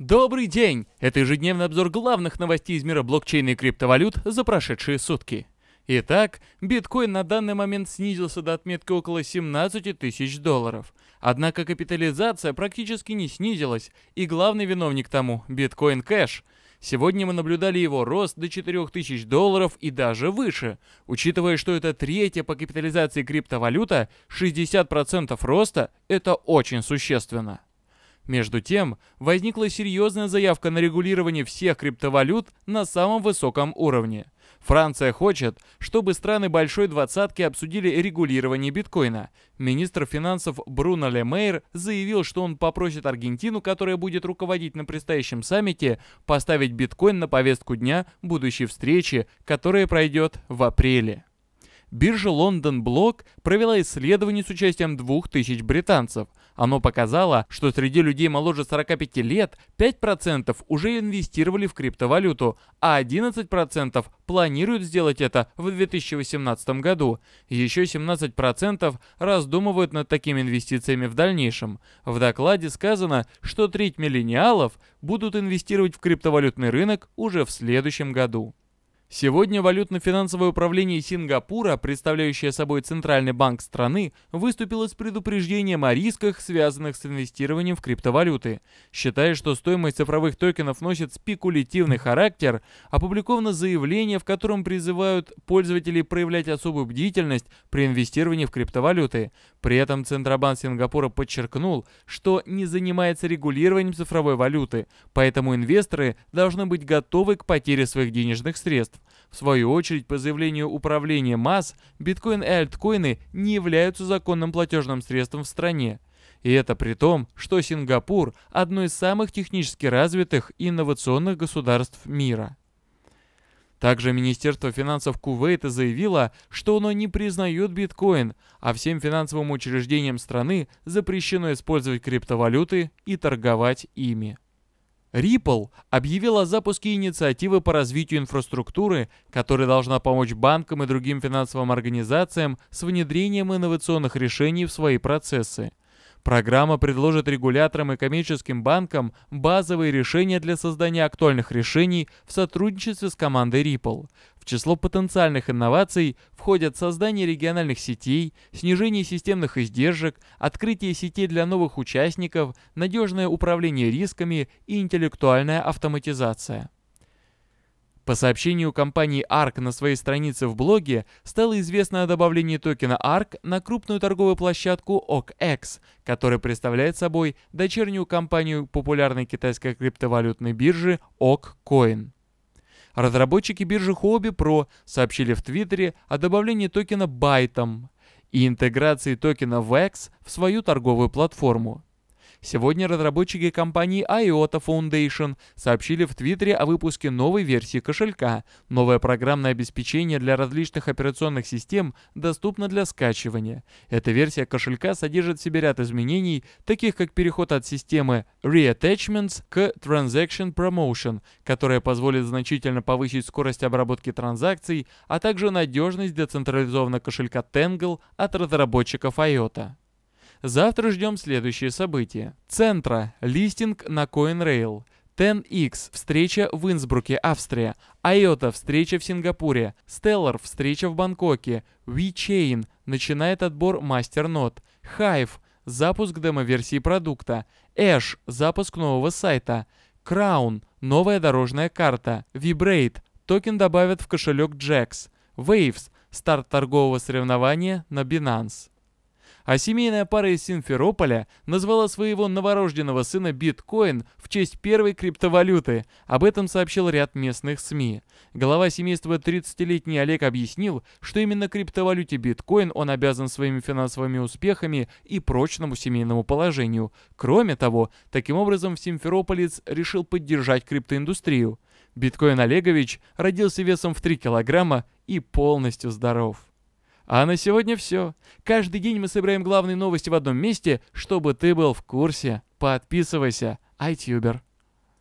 Добрый день! Это ежедневный обзор главных новостей из мира блокчейна и криптовалют за прошедшие сутки. Итак, биткоин на данный момент снизился до отметки около 17 тысяч долларов. Однако капитализация практически не снизилась, и главный виновник тому – биткоин кэш. Сегодня мы наблюдали его рост до 4 тысяч долларов и даже выше. Учитывая, что это третья по капитализации криптовалюта, 60% роста – это очень существенно. Между тем, возникла серьезная заявка на регулирование всех криптовалют на самом высоком уровне. Франция хочет, чтобы страны Большой Двадцатки обсудили регулирование биткоина. Министр финансов Бруно Лемейр заявил, что он попросит Аргентину, которая будет руководить на предстоящем саммите, поставить биткоин на повестку дня будущей встречи, которая пройдет в апреле биржа Лондон Блок провела исследование с участием 2000 британцев. Оно показало, что среди людей моложе 45 лет 5% уже инвестировали в криптовалюту, а 11% планируют сделать это в 2018 году. Еще 17% раздумывают над такими инвестициями в дальнейшем. В докладе сказано, что треть миллениалов будут инвестировать в криптовалютный рынок уже в следующем году. Сегодня валютно-финансовое управление Сингапура, представляющее собой центральный банк страны, выступило с предупреждением о рисках, связанных с инвестированием в криптовалюты. Считая, что стоимость цифровых токенов носит спекулятивный характер, опубликовано заявление, в котором призывают пользователей проявлять особую бдительность при инвестировании в криптовалюты. При этом Центробанк Сингапура подчеркнул, что не занимается регулированием цифровой валюты, поэтому инвесторы должны быть готовы к потере своих денежных средств. В свою очередь, по заявлению управления МАС, биткоин и альткоины не являются законным платежным средством в стране. И это при том, что Сингапур – одно из самых технически развитых и инновационных государств мира. Также Министерство финансов Кувейта заявило, что оно не признает биткоин, а всем финансовым учреждениям страны запрещено использовать криптовалюты и торговать ими. Ripple объявила о запуске инициативы по развитию инфраструктуры, которая должна помочь банкам и другим финансовым организациям с внедрением инновационных решений в свои процессы. Программа предложит регуляторам и коммерческим банкам базовые решения для создания актуальных решений в сотрудничестве с командой Ripple. В число потенциальных инноваций входят создание региональных сетей, снижение системных издержек, открытие сетей для новых участников, надежное управление рисками и интеллектуальная автоматизация. По сообщению компании ARK на своей странице в блоге, стало известно о добавлении токена ARK на крупную торговую площадку OKX, которая представляет собой дочернюю компанию популярной китайской криптовалютной биржи OKCoin. Разработчики биржи Huobi Pro сообщили в Твиттере о добавлении токена Bytem и интеграции токена VEX в свою торговую платформу. Сегодня разработчики компании IOTA Foundation сообщили в Твиттере о выпуске новой версии кошелька. Новое программное обеспечение для различных операционных систем доступно для скачивания. Эта версия кошелька содержит в себе ряд изменений, таких как переход от системы Reattachments к Transaction Promotion, которая позволит значительно повысить скорость обработки транзакций, а также надежность децентрализованного кошелька Tangle от разработчиков IOTA. Завтра ждем следующие события. Центра. Листинг на CoinRail. 10X – встреча в Инсбруке, Австрия. IOTA – встреча в Сингапуре. Stellar – встреча в Бангкоке. WeChain – начинает отбор мастернод. Hive – запуск демо-версии продукта. Ash – запуск нового сайта. Crown – новая дорожная карта. Vibrate – токен добавят в кошелек Jax. Waves – старт торгового соревнования на Binance. А семейная пара из Симферополя назвала своего новорожденного сына биткоин в честь первой криптовалюты. Об этом сообщил ряд местных СМИ. Глава семейства 30-летний Олег объяснил, что именно криптовалюте биткоин он обязан своими финансовыми успехами и прочному семейному положению. Кроме того, таким образом Симферополец решил поддержать криптоиндустрию. Биткоин Олегович родился весом в 3 килограмма и полностью здоров. А на сегодня все. Каждый день мы собираем главные новости в одном месте, чтобы ты был в курсе. Подписывайся, айтюбер.